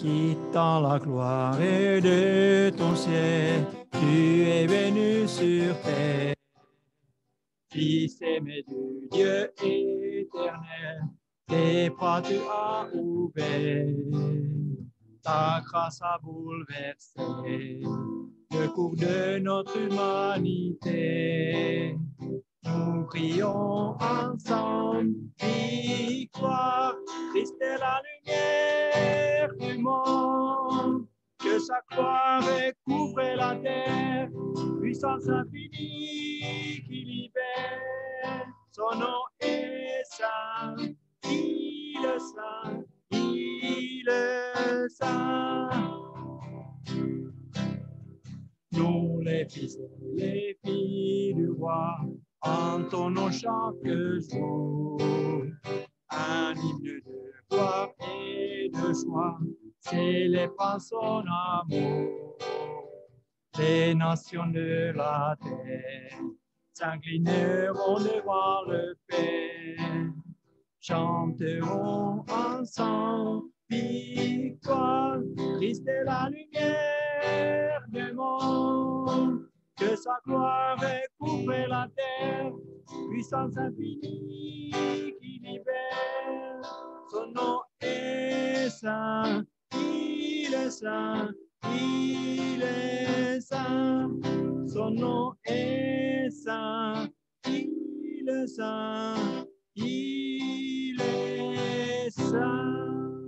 qui la gloire de ton ciel, tu es venu sur terre. Fils aimé du Dieu éternel, tes bras tu as ouvert, ta grâce a bouleversé le cours de notre humanité. Nous prions ensemble, victoire Christ la lumière du monde, que sa croix recouvre la terre, puissance infinie qui libère. Son nom est saint, il le saint, il le saint. Nous les fils et les filles du roi, entendons chaque jour un hymne de et de joie, célébrant son amour. Les nations de la terre s'inclineront devant le Père, chanteront ensemble victoire, Christ est la lumière du monde. Que sa gloire recouvre la terre, puissance infinie qui libère. Son nom est saint, il est saint, il est saint. Son nom est saint, il est saint, il est saint.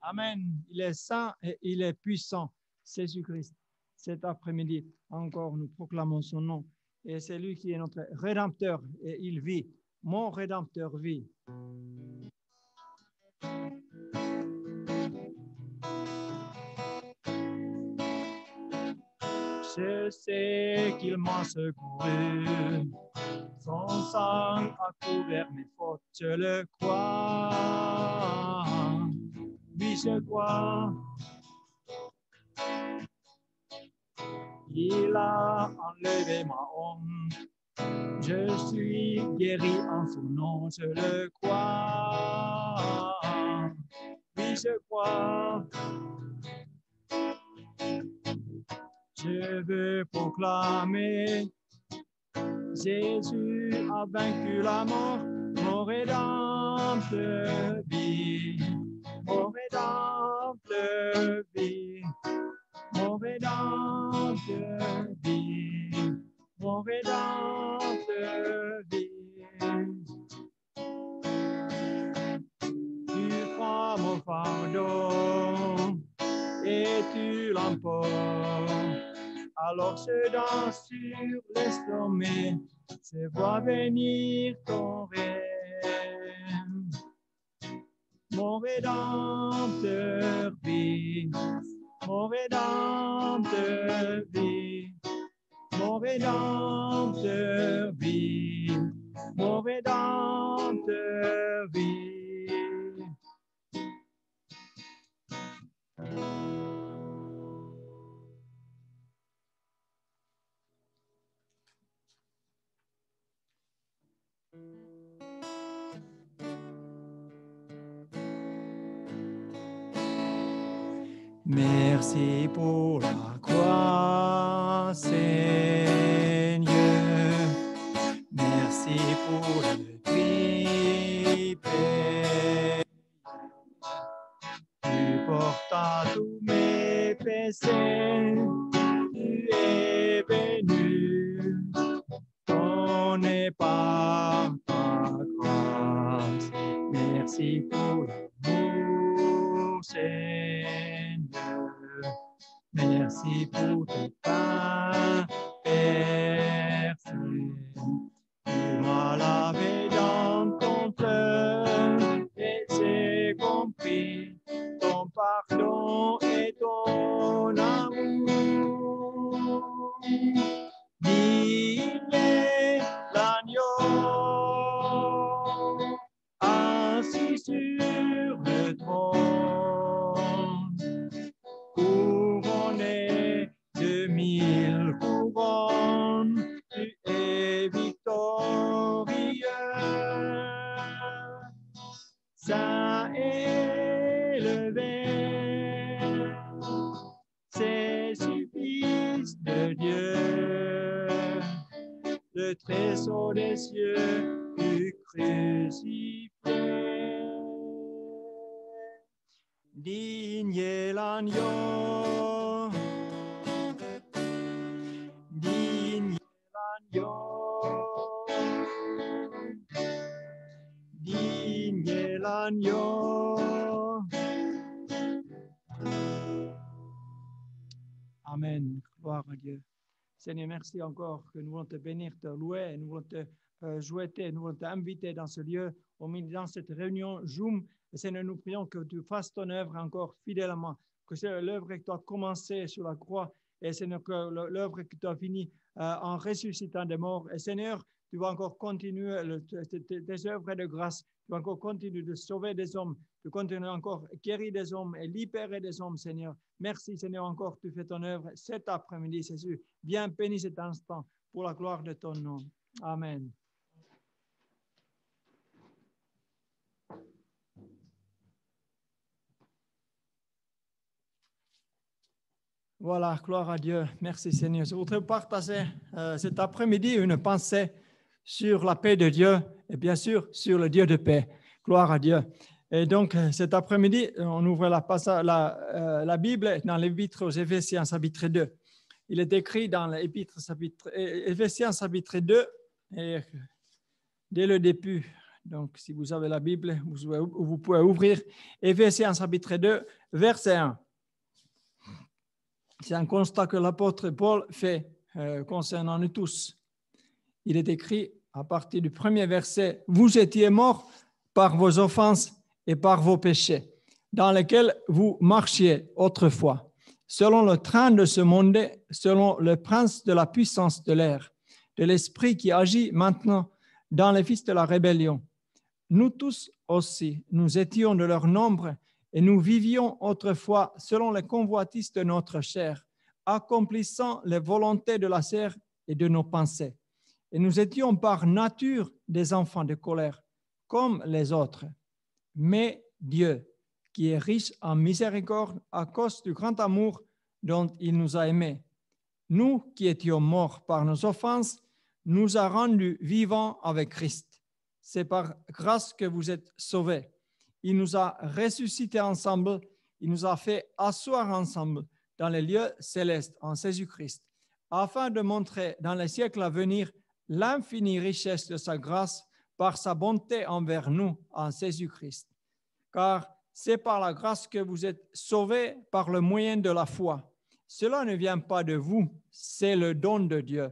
Amen. Il est saint et il est puissant, Jésus-Christ. Cet après-midi, encore, nous proclamons son nom. Et c'est lui qui est notre Rédempteur et il vit. Mon Rédempteur vit. Je sais qu'il m'a secoué. Son sang a couvert mes fautes, je le crois. Oui, je crois. Il a enlevé ma honte. Je suis guéri en son nom, je le crois oui je crois. Je veux proclamer, Jésus a vaincu la mort, mon rédempteur vie mon rédempteur vie mon vie, vie mon de vie Pardon, et tu l'emportes. Alors je danse sur les sommets, je vois venir ton rêve. Mon rédempteur vit, mon rédempteur vit, mon rédempteur vit, mon rédempteur vit. Merci pour la croix, Seigneur. Merci pour le this year. merci encore que nous voulons te bénir, te louer nous voulons te jouer, euh, nous voulons t'inviter dans ce lieu, au milieu, dans cette réunion Zoom. Et Seigneur, nous prions que tu fasses ton œuvre encore fidèlement, que c'est l'œuvre que tu as commencé sur la croix et Seigneur, que l'œuvre que tu as finie euh, en ressuscitant des morts. Et Seigneur, tu vas encore continuer tes, œuvres de grâce, tu vas encore continuer de sauver des hommes, tu continues encore à guérir des hommes et libérer des hommes, Seigneur. Merci, Seigneur, encore, tu fais ton œuvre cet après-midi, Jésus. Viens bénir cet instant pour la gloire de ton nom. Amen. Voilà, gloire à Dieu. Merci Seigneur. Je voudrais partager euh, cet après-midi une pensée sur la paix de Dieu et bien sûr sur le Dieu de paix. Gloire à Dieu. Et donc, euh, cet après-midi, on ouvre euh, la, Bible dans l'Épître aux Éphésiens, chapitre 2. Il est écrit dans l'Épître euh, Éphésiens, chapitre 2, dès le début. Donc, si vous avez la Bible, vous, pouvez ouvrir Éphésiens, chapitre 2, verset 1. C'est un constat que l'apôtre Paul fait concernant nous tous. Il est écrit à partir du premier verset, Vous étiez morts par vos offenses et par vos péchés, dans lesquels vous marchiez autrefois, selon le train de ce monde, selon le prince de la puissance de l'air, de l'esprit qui agit maintenant dans les fils de la rébellion. Nous tous aussi, nous étions de leur nombre et nous vivions autrefois selon les convoitises de notre chair, accomplissant les volontés de la chair et de nos pensées. Et nous étions par nature des enfants de colère, comme les autres mais Dieu, qui est riche en miséricorde à cause du grand amour dont il nous a aimés. Nous qui étions morts par nos offenses, nous a rendus vivants avec Christ. C'est par grâce que vous êtes sauvés. Il nous a ressuscités ensemble, il nous a fait asseoir ensemble dans les lieux célestes en Jésus-Christ, afin de montrer dans les siècles à venir l'infinie richesse de sa grâce par sa bonté envers nous en Jésus-Christ. Car c'est par la grâce que vous êtes sauvés par le moyen de la foi. Cela ne vient pas de vous, c'est le don de Dieu.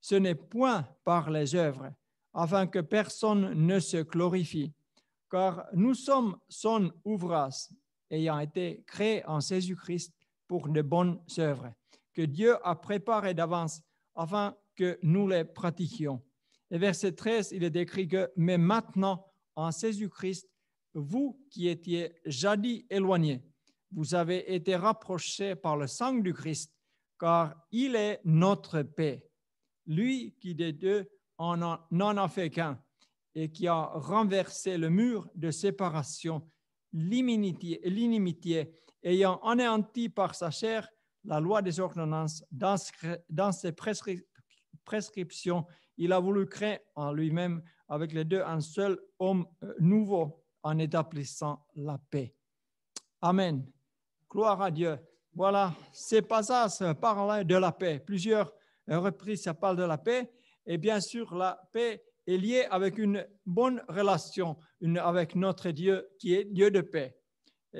Ce n'est point par les œuvres, afin que personne ne se glorifie, car nous sommes son ouvrage, ayant été créés en Jésus-Christ pour de bonnes œuvres, que Dieu a préparées d'avance afin que nous les pratiquions. Et verset 13, il est décrit que, mais maintenant, en Jésus-Christ, vous qui étiez jadis éloignés, vous avez été rapprochés par le sang du Christ, car il est notre paix. Lui qui des deux n'en en a fait qu'un et qui a renversé le mur de séparation, l'inimitié, ayant anéanti par sa chair la loi des ordonnances dans, ses prescriptions il a voulu créer en lui-même, avec les deux, un seul homme euh, nouveau en établissant la paix. Amen. Gloire à Dieu. Voilà, c'est pas ça, ça parle de la paix. Plusieurs euh, reprises, ça parle de la paix. Et bien sûr, la paix est liée avec une bonne relation avec notre Dieu qui est Dieu de paix.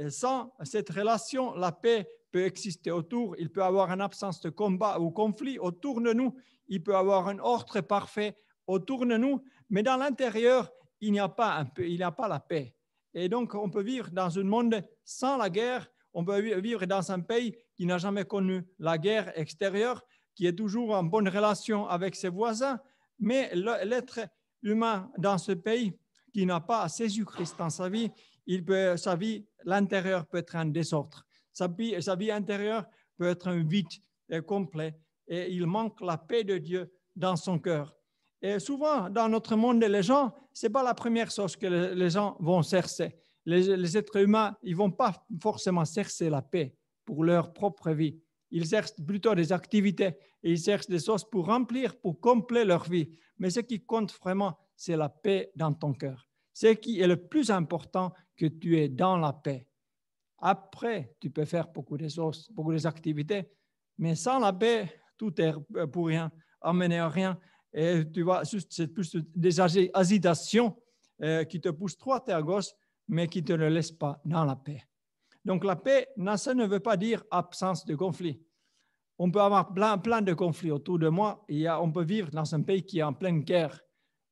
sans cette relation, la paix exister autour, il peut avoir une absence de combat ou conflit autour de nous, il peut avoir un ordre parfait autour de nous, mais dans l'intérieur, il n'y a pas il n'y a pas la paix. Et donc, on peut vivre dans un monde sans la guerre, on peut vivre dans un pays qui n'a jamais connu la guerre extérieure, qui est toujours en bonne relation avec ses voisins, mais l'être humain dans ce pays qui n'a pas Jésus-Christ dans sa vie, il peut, sa vie, l'intérieur peut être un désordre. Sa vie, intérieure peut être un vide euh, complet et il manque la paix de Dieu dans son cœur. Et souvent, dans notre monde, les gens, ce n'est pas la première chose que les gens vont chercher. Les, êtres humains, ils ne vont pas forcément chercher la paix pour leur propre vie. Ils cherchent plutôt des activités et ils cherchent des choses pour remplir, pour compléter leur vie. Mais ce qui compte vraiment, c'est la paix dans ton cœur. Ce qui est le plus important, que tu es dans la paix. Après, tu peux faire beaucoup de choses, beaucoup d'activités, mais sans la paix, tout est euh, pour rien, amené à rien. Et tu vois, cette plus des agitations euh, qui te poussent droite et à gauche, mais qui ne te ne laissent pas dans la paix. Donc la paix, ça ne veut pas dire absence de conflit. On peut avoir plein, plein de conflits autour de moi. Et on peut vivre dans un pays qui est en pleine guerre,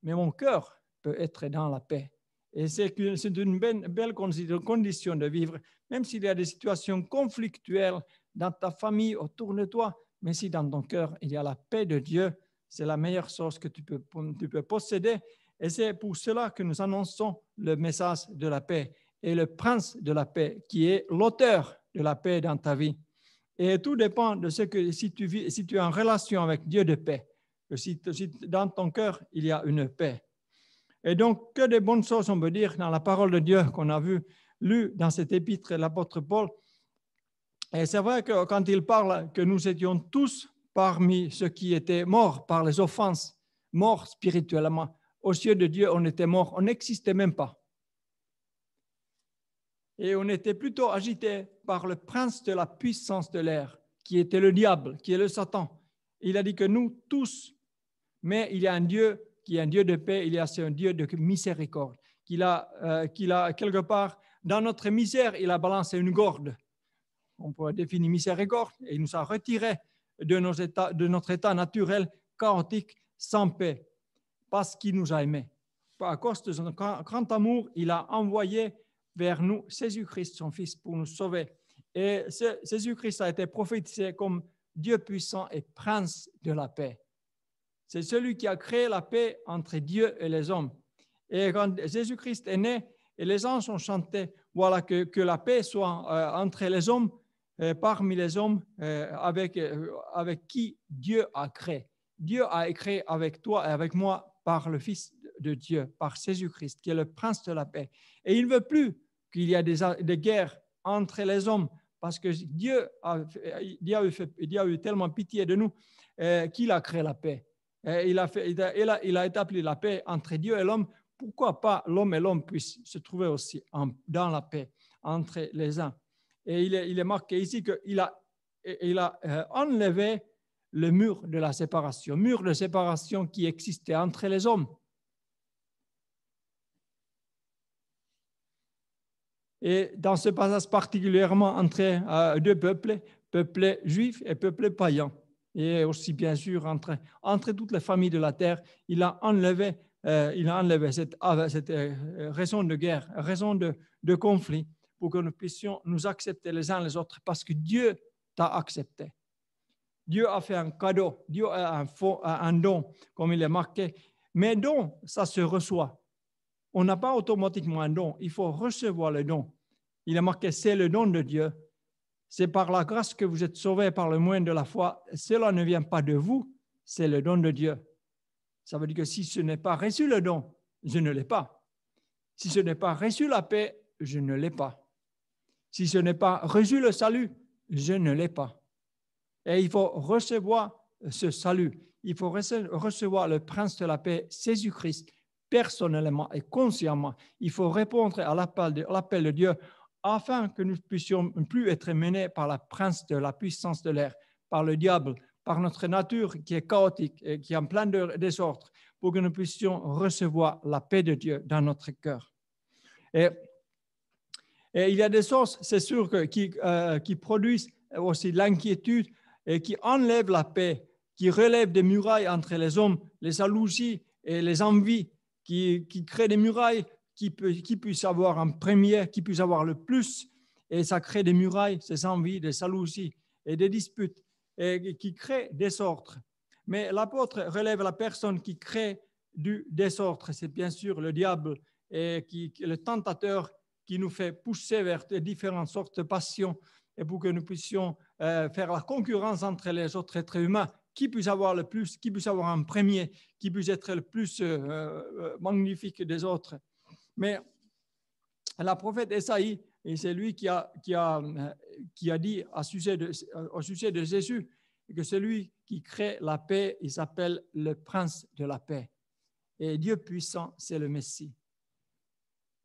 mais mon cœur peut être dans la paix. Et c'est une ben, belle condition de vivre, même s'il y a des situations conflictuelles dans ta famille, autour de toi, mais si dans ton cœur, il y a la paix de Dieu, c'est la meilleure source que tu peux, tu peux posséder. Et c'est pour cela que nous annonçons le message de la paix et le prince de la paix, qui est l'auteur de la paix dans ta vie. Et tout dépend de ce que si tu vis, si tu es en relation avec Dieu de paix, que si, si dans ton cœur il y a une paix. Et donc, que de bonnes choses on peut dire dans la parole de Dieu qu'on a vu, lu dans cet épître de l'apôtre Paul. Et c'est vrai que quand il parle que nous étions tous parmi ceux qui étaient morts par les offenses, morts spirituellement, aux yeux de Dieu, on était morts, on n'existait même pas. Et on était plutôt agité par le prince de la puissance de l'air, qui était le diable, qui est le Satan. Il a dit que nous tous, mais il y a un Dieu qui est un Dieu de paix, il y a aussi un Dieu de miséricorde, euh, qu'il a, quelque part, dans notre misère, il a balancé une gourde. On pourrait définir miséricorde, et il nous a retirés de, nos états, de notre état naturel, chaotique, sans paix, parce qu'il nous a aimés. À cause de son grand amour, il a envoyé vers nous Jésus-Christ, son Fils, pour nous sauver. Et Jésus-Christ a été prophétisé comme Dieu puissant et prince de la paix. C'est celui qui a créé la paix entre Dieu et les hommes. Et quand Jésus-Christ est né, et les anges ont chanté, voilà, que, la paix soit euh, entre les hommes, euh, parmi les hommes, euh, avec, avec qui Dieu a créé. Dieu a créé avec toi et avec moi par le Fils de Dieu, par Jésus-Christ, qui est le prince de la paix. Et il ne veut plus qu'il y ait des, guerres entre les hommes, parce que Dieu Dieu a eu, tellement pitié de nous qu'il a créé la paix il, a établi la paix entre Dieu et l'homme. Pourquoi pas l'homme et l'homme puissent se trouver aussi dans la paix entre les uns Et il est, marqué ici qu'il a, euh, enlevé le mur de la séparation, mur de séparation qui existait entre les hommes. Et dans ce passage particulièrement entre euh, deux peuples, peuple juifs et peuple païen et aussi bien sûr entre, entre toutes les familles de la terre. Il a enlevé, euh, il a enlevé cette, euh, cette euh, raison de guerre, raison de, conflit, pour que nous puissions nous accepter les uns les autres, parce que Dieu t'a accepté. Dieu a fait un cadeau, Dieu a un, un don, comme il est marqué. Mais don, ça se reçoit. On n'a pas automatiquement un don, il faut recevoir le don. Il est marqué, c'est le don de Dieu, c'est par la grâce que vous êtes sauvés par le moyen de la foi. Cela ne vient pas de vous, c'est le don de Dieu. Ça veut dire que si ce n'est pas reçu le don, je ne l'ai pas. Si ce n'est pas reçu la paix, je ne l'ai pas. Si ce n'est pas reçu le salut, je ne l'ai pas. Et il faut recevoir ce salut. Il faut recevoir le prince de la paix, Jésus-Christ, personnellement et consciemment. Il faut répondre à l'appel de, de, Dieu afin que nous puissions plus être menés par la prince de la puissance de l'air, par le diable, par notre nature qui est chaotique et qui est en plein désordre, pour que nous puissions recevoir la paix de Dieu dans notre cœur. Et, il y a des sources, c'est sûr, euh, qui, produisent aussi l'inquiétude et qui enlèvent la paix, qui relèvent des murailles entre les hommes, les allougies et les envies, qui créent des murailles qui, puisse avoir en premier, qui puisse avoir le plus. Et ça crée des murailles, des envies, des jalousies et des disputes et qui crée des ordres. Mais l'apôtre relève la personne qui crée du désordre. C'est bien sûr le diable et qui, le tentateur qui nous fait pousser vers différentes sortes de passions et pour que nous puissions euh, faire la concurrence entre les autres êtres humains. Qui puisse avoir le plus, qui puisse avoir un premier, qui puisse être le plus euh, euh, magnifique des autres. Mais la prophète Esaïe, et c'est lui qui a, dit au sujet de Jésus que celui qui crée la paix, il s'appelle le prince de la paix. Et Dieu puissant, c'est le Messie.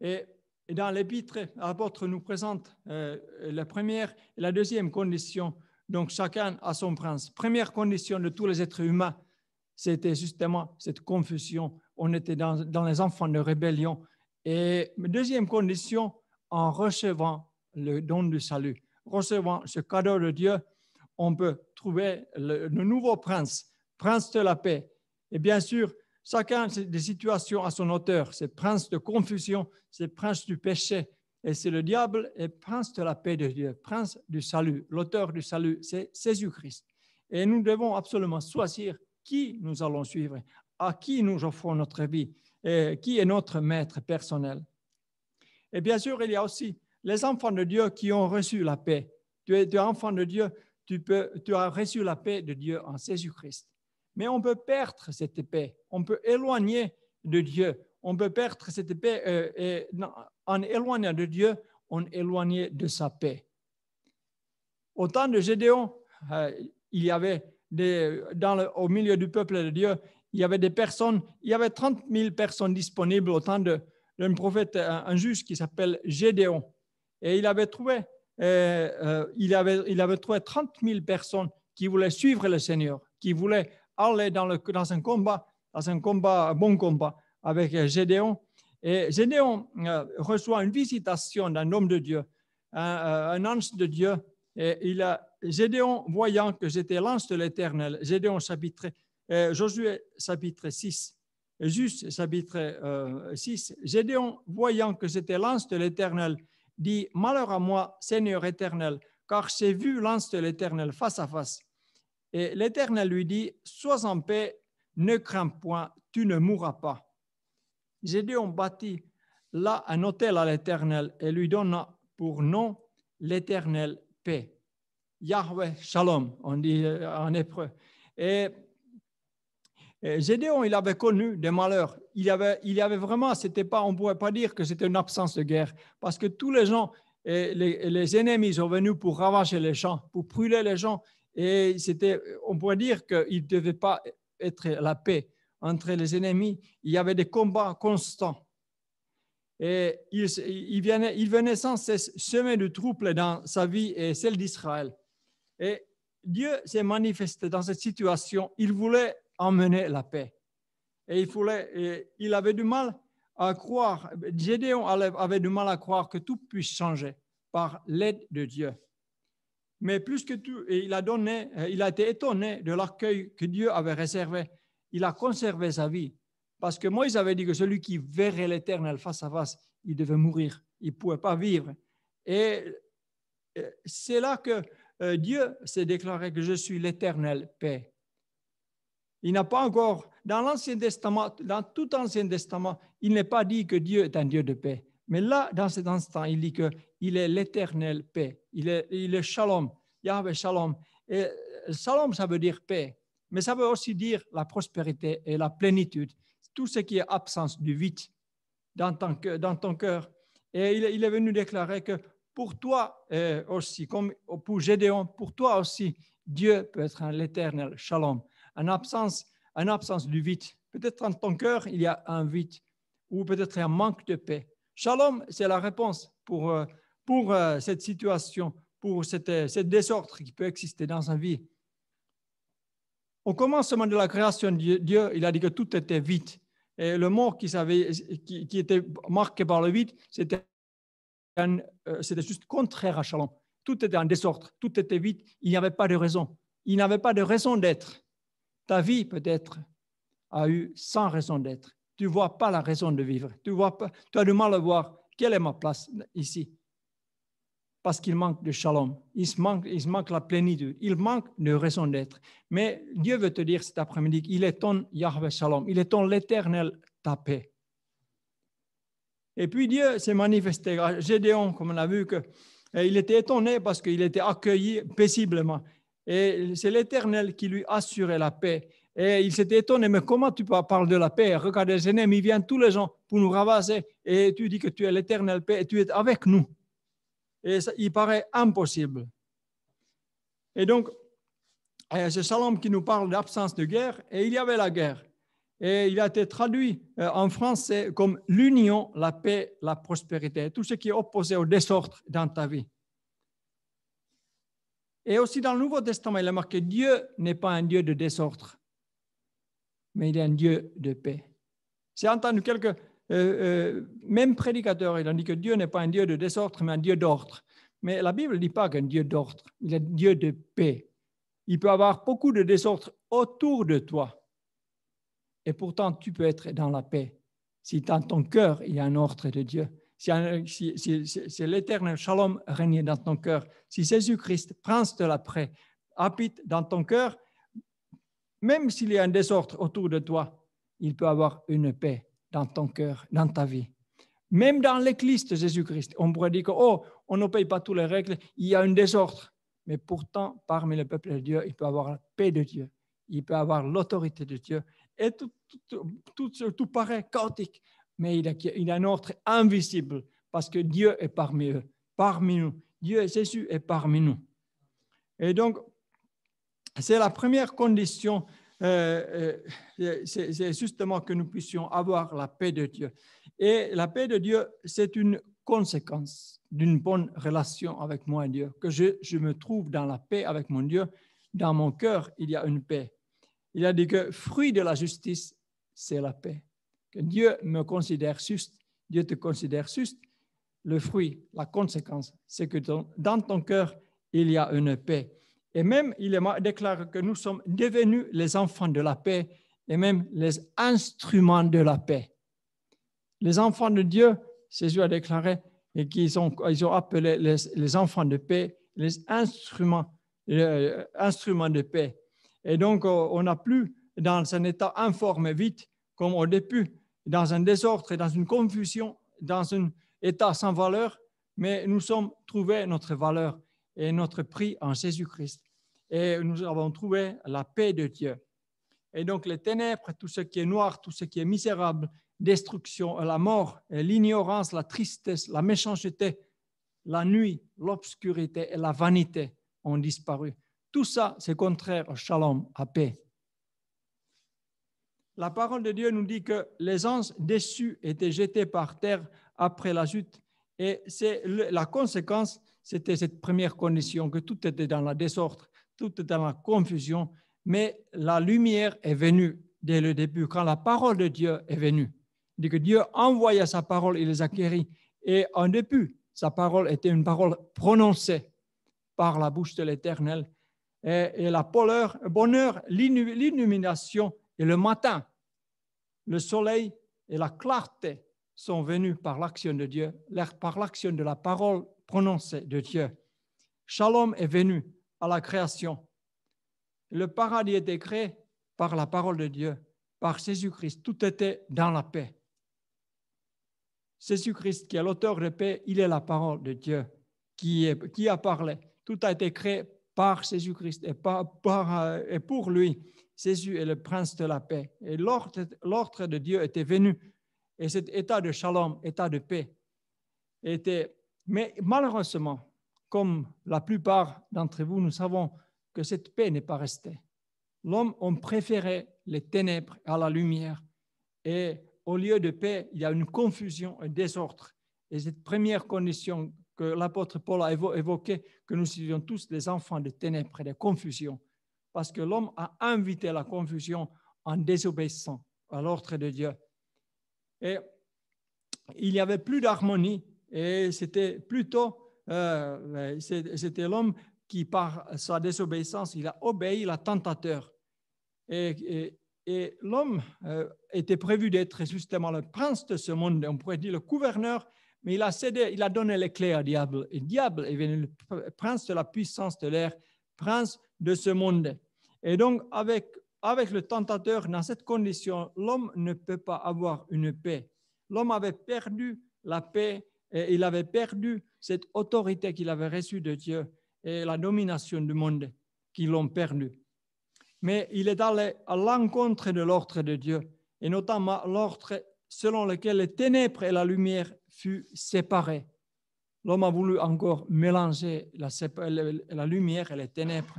Et, dans l'épître, l'apôtre nous présente euh, la première et la deuxième condition. Donc chacun a son prince. Première condition de tous les êtres humains, c'était justement cette confusion. On était dans les enfants de rébellion et deuxième condition, en recevant le don du salut, recevant ce cadeau de Dieu, on peut trouver le, nouveau prince, prince de la paix. Et bien sûr, chacun des situations à son auteur. C'est prince de confusion, c'est prince du péché, et c'est le diable et prince de la paix de Dieu, prince du salut. L'auteur du salut, c'est Jésus-Christ. Et nous devons absolument choisir qui nous allons suivre, à qui nous offrons notre vie. Euh, qui est notre maître personnel. Et bien sûr, il y a aussi les enfants de Dieu qui ont reçu la paix. Tu es, enfant de Dieu, tu, peux, tu as reçu la paix de Dieu en Jésus-Christ. Mais on peut perdre cette paix, on peut éloigner de Dieu, on peut perdre cette paix euh, et en éloignant de Dieu, on éloignait de sa paix. Au temps de Gédéon, euh, il y avait des, dans au milieu du peuple de Dieu, il y avait des personnes, il y avait 30 000 personnes disponibles au temps d'un prophète, euh, un, juge qui s'appelle Gédéon. Et il avait, trouvé, euh, euh, il, avait, il avait trouvé 30 000 personnes qui voulaient suivre le Seigneur, qui voulaient aller dans, le, dans un combat, dans un combat, un bon combat avec Gédéon. Et Gédéon reçoit une visitation d'un homme de Dieu, un, ange de Dieu. Et il a, Gédéon, voyant que j'étais l'ange de l'Éternel, Gédéon chapitre et euh, Josué chapitre 6. Juste chapitre 6. Euh, Gédéon, voyant que c'était l'Anse de l'Éternel, dit Malheur à moi, Seigneur éternel, car j'ai vu l'Anse de l'Éternel face à face. Et l'Éternel lui dit Sois en paix, ne crains point, tu ne mourras pas. Gédéon bâtit là un hôtel à l'Éternel et lui donna pour nom l'Éternel paix. Yahweh Shalom, on dit en hébreu. Et Gédéon, il avait connu des malheurs. Il avait, il avait vraiment, c'était pas, on ne pourrait pas dire que c'était une absence de guerre, parce que tous les gens, et les, ennemis sont venus pour ravager les champs pour brûler les gens, et c'était, on pourrait dire qu'il ne devait pas être la paix entre les ennemis. Il y avait des combats constants. Et il, il, venait, il venait sans cesse semer de troubles dans sa vie et celle d'Israël. Et Dieu s'est manifesté dans cette situation. Il voulait emmener la paix. Et il, voulait, il avait du mal à croire, Gédéon avait du mal à croire que tout puisse changer par l'aide de Dieu. Mais plus que tout, il a, donné, euh, il a été étonné de l'accueil que Dieu avait réservé. Il a conservé sa vie. Parce que Moïse avait dit que celui qui verrait l'Éternel face à face, il devait mourir. Il ne pouvait pas vivre. Et euh, c'est là que euh, Dieu s'est déclaré que je suis l'Éternel paix. Il n'a pas encore, dans l'Ancien Testament, dans tout Ancien Testament, il n'est pas dit que Dieu est un Dieu de paix. Mais là, dans cet instant, il dit qu'il est l'éternel paix. Il est, il est shalom, Yahweh shalom. Et euh, shalom, ça veut dire paix, mais ça veut aussi dire la prospérité et la plénitude. Tout ce qui est absence du vide dans ton, cœur. Et il, il est venu déclarer que pour toi euh, aussi, comme pour Gédéon, pour toi aussi, Dieu peut être l'éternel shalom en absence, absence du vide. Peut-être en ton cœur, il y a un vide ou peut-être un manque de paix. Shalom, c'est la réponse pour, euh, pour euh, cette situation, pour euh, cette, désordre qui peut exister dans sa vie. Au commencement de la création, de Dieu, il a dit que tout était vide. Et le mot qui, savait, qui, était marqué par le vide, c'était c'était juste contraire à Shalom. Tout était en désordre, tout était vide, il n'y avait pas de raison. Il n'avait pas de raison d'être. Ta vie peut-être a eu sans raison d'être. Tu vois pas la raison de vivre. Tu, vois pas, tu as du mal à voir quelle est ma place ici. Parce qu'il manque de shalom, il se manque, il manque la plénitude, il manque de raison d'être. Mais Dieu veut te dire cet après-midi qu'il est ton Yahweh Shalom, il est ton l'éternel ta paix. Et puis Dieu s'est manifesté à Gédéon, comme on a vu, que, eh, il était étonné parce qu'il était accueilli paisiblement. Et c'est l'Éternel qui lui assurait la paix. Et il s'était étonné, mais comment tu parles de la paix Regarde les ennemis, ils viennent tous les gens pour nous ravasser. Et tu dis que tu es l'éternel paix et tu es avec nous. Et il paraît impossible. Et donc, euh, c'est Salom qui nous parle d'absence de guerre. Et il y avait la guerre. Et il a été traduit euh, en français comme l'union, la paix, la prospérité. Tout ce qui est opposé au désordre dans ta vie. Et aussi dans le Nouveau Testament, il a marqué Dieu n'est pas un Dieu de désordre, mais il est un Dieu de paix. C'est entendu quelques, euh, euh, même prédicateurs, il ont dit que Dieu n'est pas un Dieu de désordre, mais un Dieu d'ordre. Mais la Bible ne dit pas qu'un Dieu d'ordre, il est un Dieu de paix. Il peut avoir beaucoup de désordre autour de toi. Et pourtant, tu peux être dans la paix si dans ton cœur il y a un ordre de Dieu si, l'éternel shalom règne dans ton cœur, si Jésus-Christ, prince de la paix, habite dans ton cœur, même s'il y a un désordre autour de toi, il peut avoir une paix dans ton cœur, dans ta vie. Même dans l'Église de Jésus-Christ, on pourrait dire que, oh, on ne paye pas toutes les règles, il y a un désordre. Mais pourtant, parmi le peuple de Dieu, il peut avoir la paix de Dieu, il peut avoir l'autorité de Dieu. Et tout, tout, tout, tout paraît chaotique, mais il, a, a un ordre invisible parce que Dieu est parmi eux, parmi nous. Dieu et Jésus est parmi nous. Et donc, c'est la première condition, euh, euh, c'est justement que nous puissions avoir la paix de Dieu. Et la paix de Dieu, c'est une conséquence d'une bonne relation avec moi, Dieu, que je, je, me trouve dans la paix avec mon Dieu. Dans mon cœur, il y a une paix. Il a dit que fruit de la justice, c'est la paix que Dieu me considère juste, Dieu te considère juste, le fruit, la conséquence, c'est que dans ton cœur, il y a une paix. Et même, il déclare que nous sommes devenus les enfants de la paix et même les instruments de la paix. Les enfants de Dieu, Jésus a déclaré, et qu'ils ont, ils ont appelé les, enfants de paix, les instruments, euh, instruments de paix. Et donc, euh, on n'a plus dans un état informe vite, comme au début, dans un désordre et dans une confusion, dans un état sans valeur, mais nous sommes trouvés notre valeur et notre prix en Jésus-Christ. Et nous avons trouvé la paix de Dieu. Et donc les ténèbres, tout ce qui est noir, tout ce qui est misérable, destruction, la mort, l'ignorance, la tristesse, la méchanceté, la nuit, l'obscurité et la vanité ont disparu. Tout ça, c'est contraire au shalom, à paix la parole de Dieu nous dit que les anges déçus étaient jetés par terre après la chute. Et c'est la conséquence, c'était cette première condition, que tout était dans la désordre, tout était dans la confusion, mais la lumière est venue dès le début, quand la parole de Dieu est venue. dit que Dieu envoya sa parole et les acquérit. Et en début, sa parole était une parole prononcée par la bouche de l'Éternel. Et, la poleur, bonheur, l'illumination et le matin le soleil et la clarté sont venus par l'action de Dieu, par l'action de la parole prononcée de Dieu. Shalom est venu à la création. Le paradis était créé par la parole de Dieu, par Jésus-Christ. Tout était dans la paix. Jésus-Christ, qui est l'auteur de paix, il est la parole de Dieu qui, a parlé. Tout a été créé par Jésus-Christ et euh, pour lui. Jésus est le prince de la paix. Et l'ordre de Dieu était venu. Et cet état de shalom, état de paix, était... Mais malheureusement, comme la plupart d'entre vous, nous savons que cette paix n'est pas restée. L'homme a préféré les ténèbres à la lumière. Et au lieu de paix, il y a une confusion, un désordre. Et cette première condition que l'apôtre Paul a évoquée, que nous soyons tous des enfants de ténèbres et de confusions, parce que l'homme a invité la confusion en désobéissant à l'ordre de Dieu. Et il n'y avait plus d'harmonie et c'était plutôt euh, c'était l'homme qui par sa désobéissance il a obéi à la tentateur et, l'homme euh, était prévu d'être justement le prince de ce monde on pourrait dire le gouverneur mais il a cédé il a donné les clés à diable et diable est venu le prince de la puissance de l'air prince de ce monde. Et donc, avec, avec le tentateur, dans cette condition, l'homme ne peut pas avoir une paix. L'homme avait perdu la paix et il avait perdu cette autorité qu'il avait reçue de Dieu et la domination du monde qu'ils l'ont perdu. Mais il est allé à l'encontre de l'ordre de Dieu, et notamment l'ordre selon lequel les ténèbres et la lumière furent séparées l'homme a voulu encore mélanger la, lumière et les ténèbres.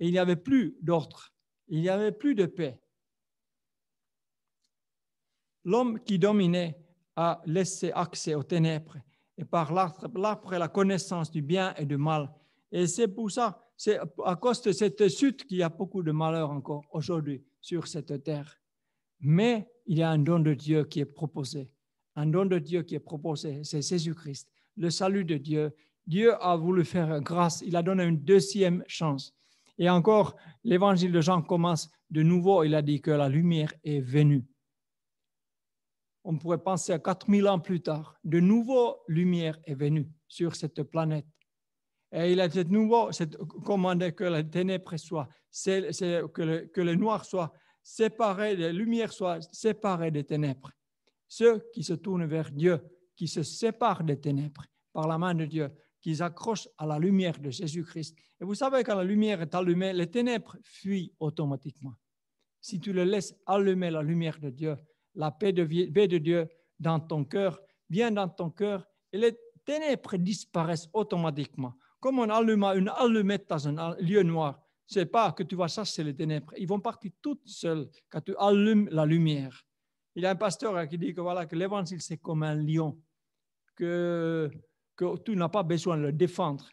Et il n'y avait plus d'ordre, il n'y avait plus de paix. L'homme qui dominait a laissé accès aux ténèbres et par après la connaissance du bien et du mal. Et c'est pour ça, c'est à cause de cette chute qu'il y a beaucoup de malheur encore aujourd'hui sur cette terre. Mais il y a un don de Dieu qui est proposé. Un don de Dieu qui est proposé, c'est Jésus-Christ le salut de Dieu. Dieu a voulu faire grâce, il a donné une deuxième chance. Et encore, l'évangile de Jean commence de nouveau, il a dit que la lumière est venue. On pourrait penser à 4000 ans plus tard, de nouveau, lumière est venue sur cette planète. Et il a de nouveau commandé que la ténèbres soit que, le, que le noir soit séparé, les lumières soit séparées des ténèbres. Ceux qui se tournent vers Dieu qui se séparent des ténèbres par la main de Dieu, qui accrochent à la lumière de Jésus-Christ. Et vous savez, quand la lumière est allumée, les ténèbres fuient automatiquement. Si tu le laisses allumer la lumière de Dieu, la paix de, paix de Dieu dans ton cœur vient dans ton cœur et les ténèbres disparaissent automatiquement. Comme on allume une allumette dans un lieu noir, c'est pas que tu vas chasser les ténèbres, ils vont partir toutes seules quand tu allumes la lumière. Il y a un pasteur qui dit que voilà que l'évangile c'est comme un lion, que, que tu n'as pas besoin de le défendre,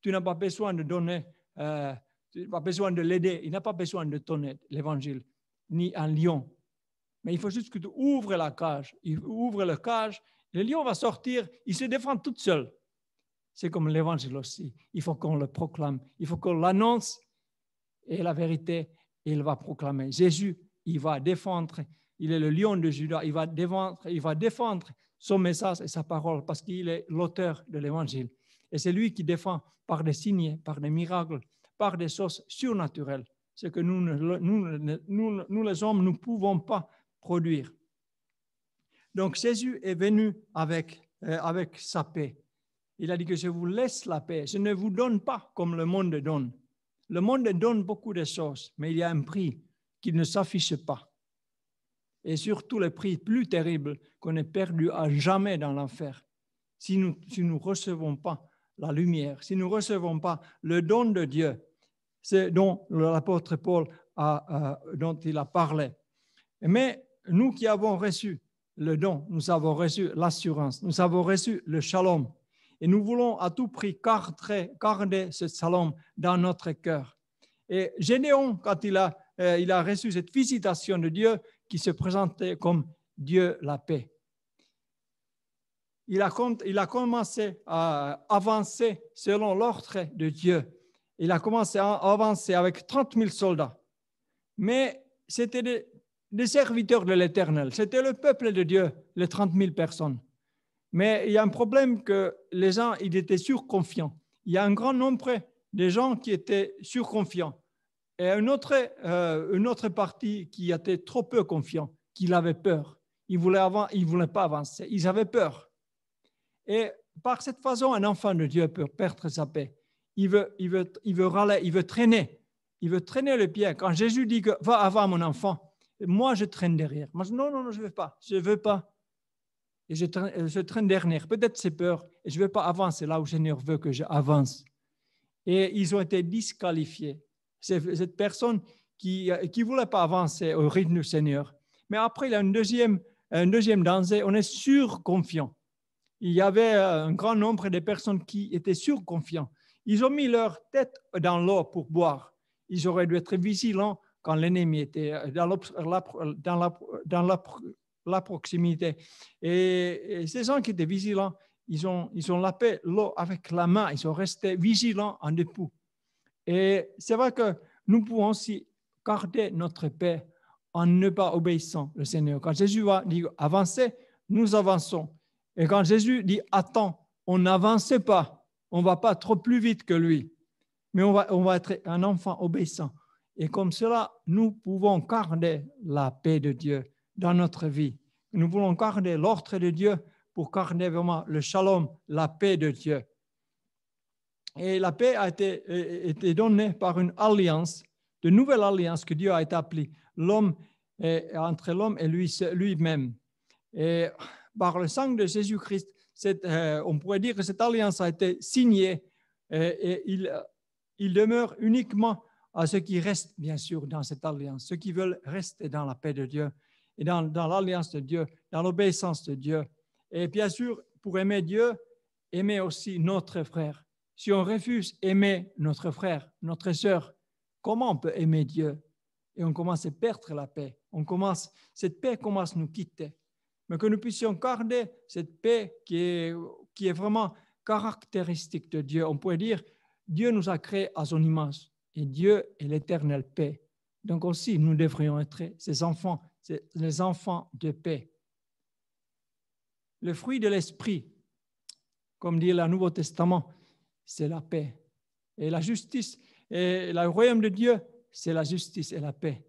tu n'as pas besoin de donner, euh, tu n'as pas besoin de l'aider, il n'a pas besoin de ton aide, l'évangile, ni un lion. Mais il faut juste que tu ouvres la cage, il ouvre la cage, le lion va sortir, il se défend tout seul. C'est comme l'évangile aussi. Il faut qu'on le proclame, il faut qu'on l'annonce et la vérité, il va proclamer. Jésus, il va défendre il est le lion de Judas, il va, défendre, son message et sa parole parce qu'il est l'auteur de l'évangile. Et c'est lui qui défend par des signes, par des miracles, par des choses surnaturelles, ce que nous, nous, les hommes, ne pouvons pas produire. Donc Jésus est venu avec, euh, avec sa paix. Il a dit que je vous laisse la paix, je ne vous donne pas comme le monde donne. Le monde donne beaucoup de choses, mais il y a un prix qui ne s'affiche pas et surtout le prix plus terrible qu'on est perdu à jamais dans l'enfer si nous ne si nous recevons pas la lumière, si nous ne recevons pas le don de Dieu, c'est dont l'apôtre Paul a, dont il a parlé. Mais nous qui avons reçu le don, nous avons reçu l'assurance, nous avons reçu le shalom. Et nous voulons à tout prix garder, ce shalom dans notre cœur. Et Généon, quand il a, euh, il a reçu cette visitation de Dieu, qui se présentait comme Dieu la paix. Il a, il a commencé à avancer selon l'ordre de Dieu. Il a commencé à avancer avec 30 000 soldats. Mais c'était des, serviteurs de l'Éternel. C'était le peuple de Dieu, les 30 000 personnes. Mais il y a un problème que les gens, ils étaient surconfiants. Il y a un grand nombre de gens qui étaient surconfiants. Et une autre, euh, une autre partie qui était trop peu confiant, qu'il avait peur. Il voulait avant, il voulait pas avancer. Ils avaient peur. Et par cette façon, un enfant de Dieu peut perdre sa paix. Il veut, il veut, il veut râler, il veut traîner. Il veut traîner le pied. Quand Jésus dit que va avant mon enfant, moi je traîne derrière. Moi, je, non, non, non, je ne veux pas. Je ne veux pas. Et je traîne, je traîne derrière. Peut-être c'est peur. Et je ne veux pas avancer là où Seigneur veut que j'avance. Et ils ont été disqualifiés cette personne qui ne euh, voulait pas avancer au rythme du Seigneur. Mais après, il y a une deuxième, un deuxième danger, on est confiant Il y avait euh, un grand nombre de personnes qui étaient surconfiants. Ils ont mis leur tête dans l'eau pour boire. Ils auraient dû être vigilants quand l'ennemi était euh, dans, la, dans, dans la, proximité. Et, ces gens qui étaient vigilants, ils ont, ils ont lapé l'eau avec la main. Ils sont restés vigilants en dépôt et c'est vrai que nous pouvons aussi garder notre paix en ne pas obéissant le Seigneur. Quand Jésus va dire avancez, nous avançons. Et quand Jésus dit attends, on n'avance pas, on ne va pas trop plus vite que lui, mais on va, être un enfant obéissant. Et comme cela, nous pouvons garder la paix de Dieu dans notre vie. Nous voulons garder l'ordre de Dieu pour garder vraiment le shalom, la paix de Dieu et la paix a été, euh, euh, été donnée par une alliance, de nouvelle alliance que Dieu a établie l'homme entre l'homme et lui-même. et par le sang de Jésus-Christ, euh, on pourrait dire que cette alliance a été signée et, il, il, demeure uniquement à ceux qui restent, bien sûr, dans cette alliance, ceux qui veulent rester dans la paix de Dieu et dans l'alliance de Dieu, dans l'obéissance de Dieu. Et bien sûr, pour aimer Dieu, aimer aussi notre frère. Si on refuse aimer notre frère, notre sœur, comment on peut aimer Dieu Et on commence à perdre la paix. On commence, cette paix commence à nous quitter. Mais que nous puissions garder cette paix qui est, qui est vraiment caractéristique de Dieu. On pourrait dire, Dieu nous a créés à son image et Dieu est l'éternelle paix. Donc aussi, nous devrions être ces enfants, les enfants de paix. Le fruit de l'esprit, comme dit le Nouveau Testament, c'est la paix. Et la justice, et le royaume de Dieu, c'est la justice et la paix.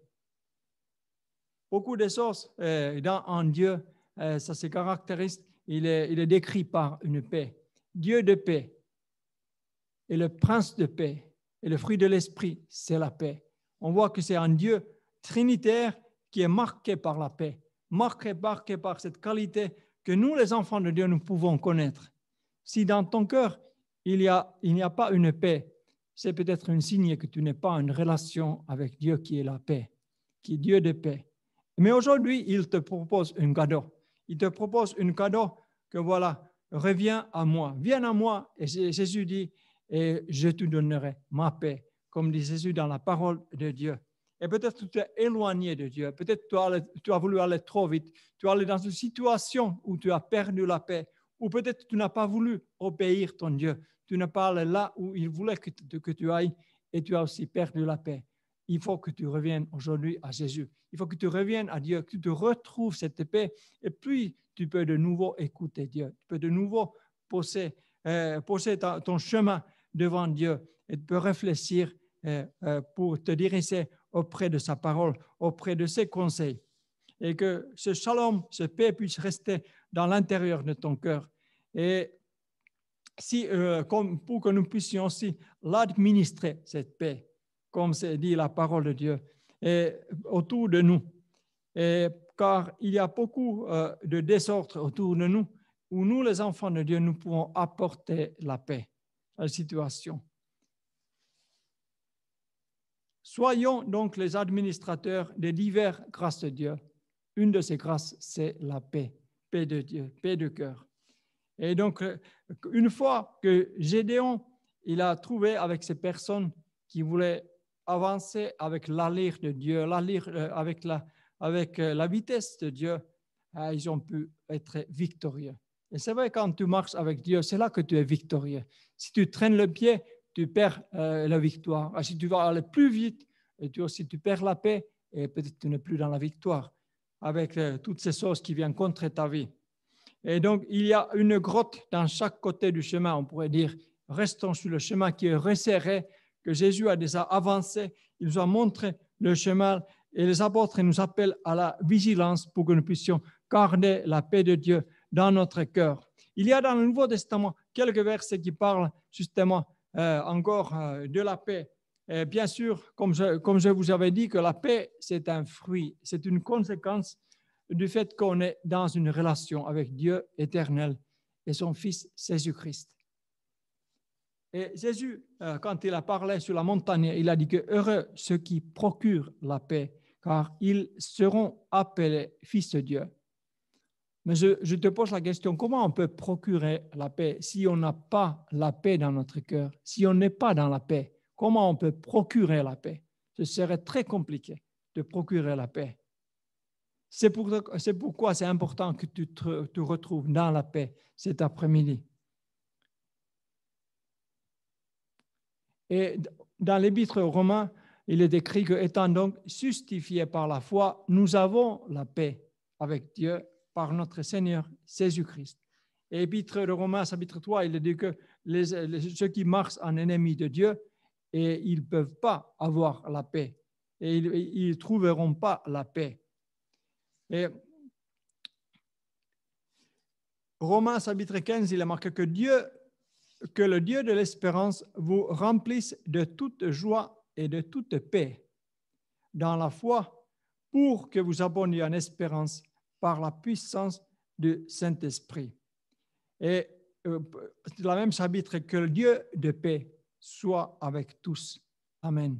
Beaucoup de sources euh, dans, en Dieu, euh, ça se caractérise, il est, décrit par une paix. Dieu de paix et le prince de paix et le fruit de l'esprit, c'est la paix. On voit que c'est un Dieu trinitaire qui est marqué par la paix, marqué, marqué par cette qualité que nous, les enfants de Dieu, nous pouvons connaître. Si dans ton cœur, il n'y a, a, pas une paix, c'est peut-être un signe que tu n'es pas en relation avec Dieu qui est la paix, qui est Dieu de paix. Mais aujourd'hui, il te propose un cadeau. Il te propose un cadeau que voilà, reviens à moi, viens à moi. Et Jésus dit, et je te donnerai ma paix, comme dit Jésus dans la parole de Dieu. Et peut-être tu t'es éloigné de Dieu, peut-être tu, tu as voulu aller trop vite, tu es allé dans une situation où tu as perdu la paix, ou peut-être tu n'as pas voulu obéir ton Dieu. Tu n'as pas allé là où il voulait que tu, ailles et tu as aussi perdu la paix. Il faut que tu reviennes aujourd'hui à Jésus. Il faut que tu reviennes à Dieu, que tu retrouves cette paix. Et puis, tu peux de nouveau écouter Dieu. Tu peux de nouveau poser, euh, ton chemin devant Dieu et tu peux réfléchir euh, euh, pour te diriger auprès de sa parole, auprès de ses conseils. Et que ce shalom, ce paix puisse rester dans l'intérieur de ton cœur. Et si, euh, comme pour que nous puissions aussi l'administrer, cette paix, comme c'est dit la parole de Dieu, et autour de nous. Et, car il y a beaucoup euh, de désordre autour de nous où nous, les enfants de Dieu, nous pouvons apporter la paix à la situation. Soyons donc les administrateurs des diverses grâces de Dieu. Une de ces grâces, c'est la paix paix de Dieu, paix de cœur. Et donc, euh, une fois que Gédéon, il a trouvé avec ces personnes qui voulaient avancer avec l'allure de Dieu, euh, avec la, avec euh, la vitesse de Dieu, ah, ils ont pu être victorieux. Et c'est vrai, quand tu marches avec Dieu, c'est là que tu es victorieux. Si tu traînes le pied, tu perds la victoire. Ah, si tu vas aller plus vite, tu tu perds la paix et peut-être tu n'es plus dans la victoire avec euh, toutes ces choses qui viennent contre ta vie. Et donc, il y a une grotte dans chaque côté du chemin, on pourrait dire. Restons sur le chemin qui est resserré, que Jésus a déjà avancé. Il nous a montré le chemin et les apôtres nous appellent à la vigilance pour que nous puissions garder la paix de Dieu dans notre cœur. Il y a dans le Nouveau Testament quelques versets qui parlent justement euh, encore euh, de la paix. Euh, bien sûr, comme je, vous avais dit, que la paix, c'est un fruit, c'est une conséquence du fait qu'on est dans une relation avec Dieu éternel et son Fils Jésus-Christ. Et Jésus, euh, quand il a parlé sur la montagne, il a dit que heureux ceux qui procurent la paix, car ils seront appelés fils de Dieu. Mais je te pose la question, comment on peut procurer la paix si on n'a pas la paix dans notre cœur, si on n'est pas dans la paix Comment on peut procurer la paix Ce serait très compliqué de procurer la paix. C'est pourquoi c'est important que tu te, retrouves dans la paix cet après-midi. Et dans l'Épître aux Romains, il est décrit que, étant donc justifiés par la foi, nous avons la paix avec Dieu par notre Seigneur Jésus-Christ. Et Épître de Romains, chapitre 3, il est dit que ceux qui marchent en ennemi de Dieu et ils ne peuvent pas avoir la paix et ils ne trouveront pas la paix. Et Romains chapitre 15, il est marqué que Dieu, que le Dieu de l'espérance vous remplisse de toute joie et de toute paix dans la foi pour que vous abondiez en espérance par la puissance du Saint-Esprit. Et euh, c'est la même chapitre que le Dieu de paix soit avec tous. Amen.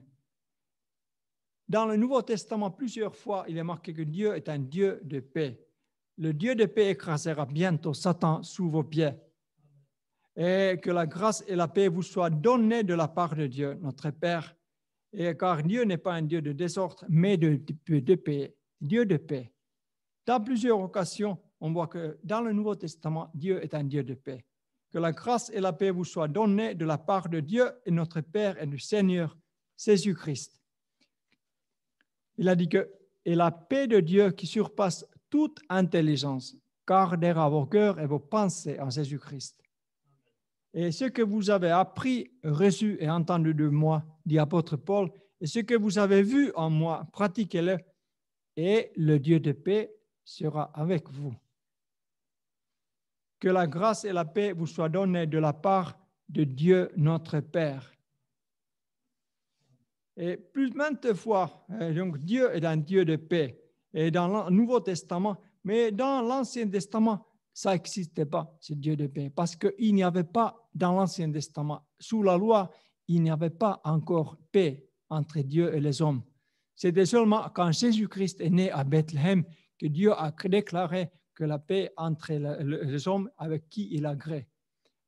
Dans le Nouveau Testament, plusieurs fois, il est marqué que Dieu est un Dieu de paix. Le Dieu de paix écrasera bientôt Satan sous vos pieds. Et que la grâce et la paix vous soient données de la part de Dieu, notre Père. Et car Dieu n'est pas un Dieu de désordre, mais de, de paix. Dieu de paix. Dans plusieurs occasions, on voit que dans le Nouveau Testament, Dieu est un Dieu de paix. Que la grâce et la paix vous soient données de la part de Dieu et notre Père et du Seigneur Jésus-Christ. Il a dit que et la paix de Dieu qui surpasse toute intelligence gardera vos cœurs et vos pensées en Jésus-Christ. Et ce que vous avez appris, reçu et entendu de moi, dit apôtre Paul, et ce que vous avez vu en moi, pratiquez-le, et le Dieu de paix sera avec vous. Que la grâce et la paix vous soient données de la part de Dieu notre Père. Et plus maintes fois, hein, donc Dieu est un Dieu de paix. Et dans le Nouveau Testament, mais dans l'Ancien Testament, ça n'existait pas, ce Dieu de paix, parce qu'il n'y avait pas dans l'Ancien Testament, sous la loi, il n'y avait pas encore paix entre Dieu et les hommes. C'était seulement quand Jésus-Christ est né à Bethléem que Dieu a déclaré que la paix entre les hommes avec qui il agrée.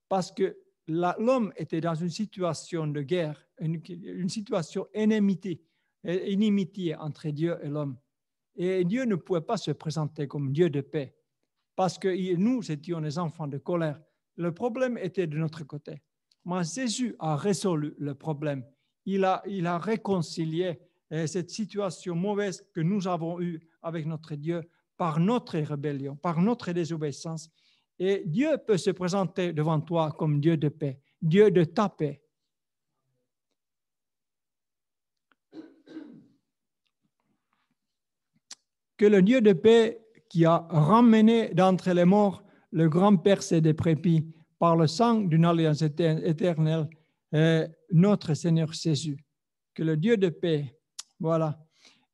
Parce que l'homme était dans une situation de guerre, une, situation inimité, inimitié entre Dieu et l'homme. Et Dieu ne pouvait pas se présenter comme Dieu de paix, parce que nous étions des enfants de colère. Le problème était de notre côté. Mais Jésus a résolu le problème. Il a, il a réconcilié eh, cette situation mauvaise que nous avons eue avec notre Dieu par notre rébellion, par notre désobéissance. Et Dieu peut se présenter devant toi comme Dieu de paix, Dieu de ta paix. Que le Dieu de paix qui a ramené d'entre les morts le grand père des par le sang d'une alliance éternelle, euh, notre Seigneur Jésus. Que le Dieu de paix, voilà,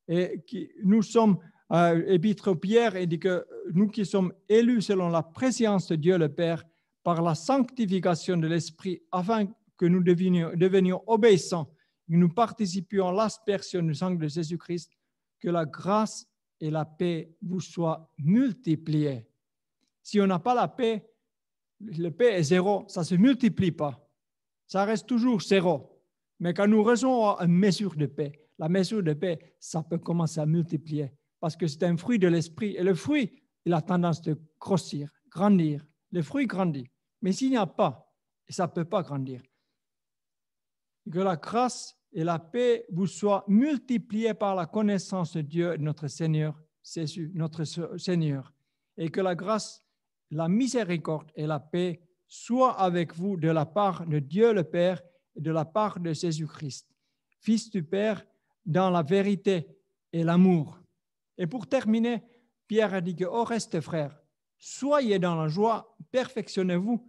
et qui, nous sommes euh, Épître Pierre dit que nous qui sommes élus selon la préscience de Dieu le Père par la sanctification de l'Esprit, afin que nous devenions, obéissants, que nous participions à l'aspersion du sang de Jésus-Christ, que la grâce et la paix vous soient multipliées. Si on n'a pas la paix, la paix est zéro, ça ne se multiplie pas. Ça reste toujours zéro. Mais quand nous recevons à une mesure de paix, la mesure de paix, ça peut commencer à multiplier parce que c'est un fruit de l'esprit. Et le fruit, il a tendance de grossir, grandir. Le fruit grandit. Mais s'il n'y a pas, ça ne peut pas grandir, que la grâce et la paix vous soient multipliées par la connaissance de Dieu, notre Seigneur, Jésus, notre Seigneur. Et que la grâce, la miséricorde et la paix soient avec vous de la part de Dieu le Père et de la part de Jésus-Christ, Fils du Père, dans la vérité et l'amour. Et pour terminer, Pierre a dit que au oh, reste, frères, soyez dans la joie, perfectionnez-vous,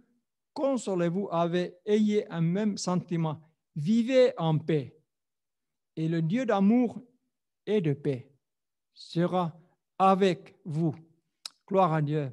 consolez-vous, avez, ayez un même sentiment, vivez en paix. Et le Dieu d'amour et de paix sera avec vous. Gloire à Dieu.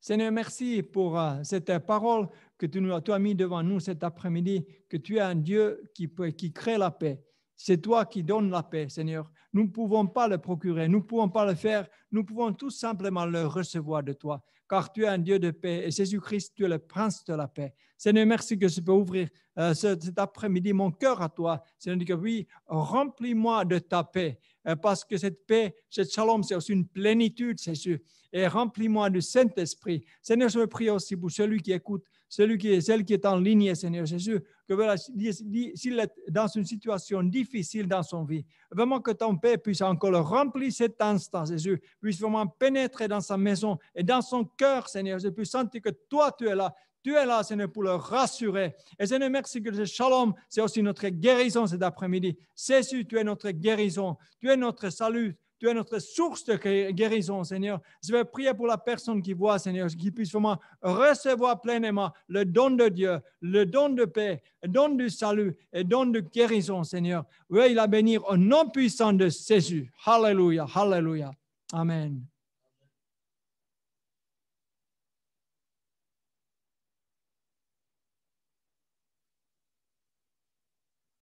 Seigneur, merci pour euh, cette parole que tu, nous, as mis devant nous cet après-midi, que tu es un Dieu qui, qui crée la paix, c'est toi qui donnes la paix, Seigneur. Nous ne pouvons pas le procurer, nous ne pouvons pas le faire, nous pouvons tout simplement le recevoir de toi, car tu es un Dieu de paix et Jésus-Christ, tu es le prince de la paix. Seigneur, merci que je peux ouvrir euh, cet après-midi mon cœur à toi. Seigneur, que oui, remplis-moi de ta paix, euh, parce que cette paix, cette shalom, c'est aussi une plénitude, Seigneur. Et remplis-moi du Saint-Esprit. Seigneur, je prie aussi pour celui qui écoute, celui qui est, celle qui est en ligne, Seigneur Jésus que s'il est dans une situation difficile dans son vie, vraiment que ton Père puisse encore remplir cet instant, Jésus, puisse vraiment pénétrer dans sa maison et dans son cœur, Seigneur, je puisse sentir que toi, tu es là, tu es là, Seigneur, pour le rassurer. Et Seigneur, merci que le shalom, c'est aussi notre guérison cet après-midi. Jésus, tu es notre guérison, tu es notre salut, tu es notre source de guérison, Seigneur. Je vais prier pour la personne qui voit, Seigneur, qui puisse vraiment recevoir pleinement le don de Dieu, le don de paix, le don du salut et le don de guérison, Seigneur. Veuille la bénir au nom puissant de Jésus. Hallelujah, hallelujah. Amen.